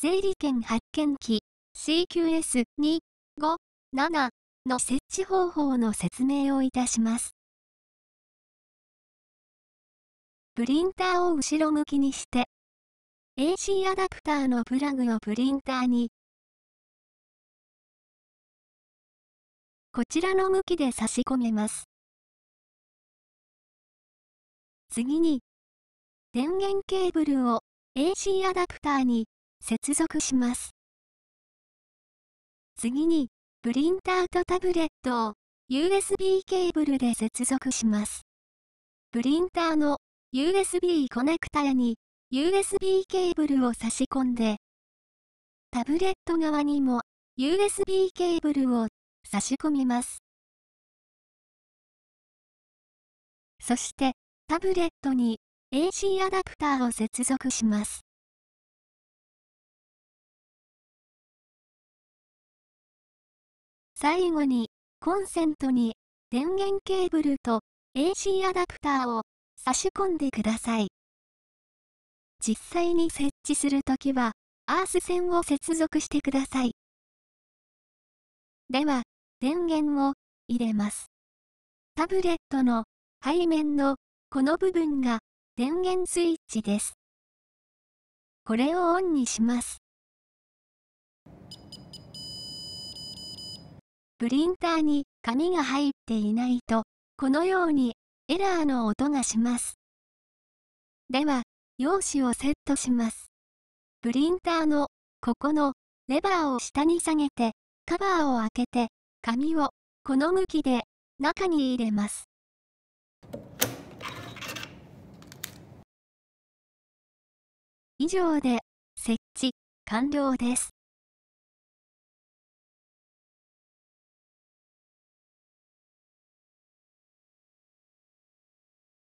整理券発見機 CQS257 の設置方法の説明をいたします。プリンターを後ろ向きにして、AC アダプターのプラグをプリンターに、こちらの向きで差し込めます。次に、電源ケーブルを AC アダプターに接続します。次に、プリンターとタブレットを USB ケーブルで接続します。プリンターの USB コネクタに USB ケーブルを差し込んで、タブレット側にも USB ケーブルを差し込みます。そして、タブレットに AC アダプターを接続します。最後に、コンセントに電源ケーブルと AC アダプターを差し込んでください。実際に設置するときは、アース線を接続してください。では、電源を入れます。タブレットの背面のこの部分が電源スイッチです。これをオンにします。プリンターに紙が入っていないと、このようにエラーの音がします。では、用紙をセットします。プリンターのここのレバーを下に下げて、カバーを開けて、紙をこの向きで中に入れます。以上で設置完了です。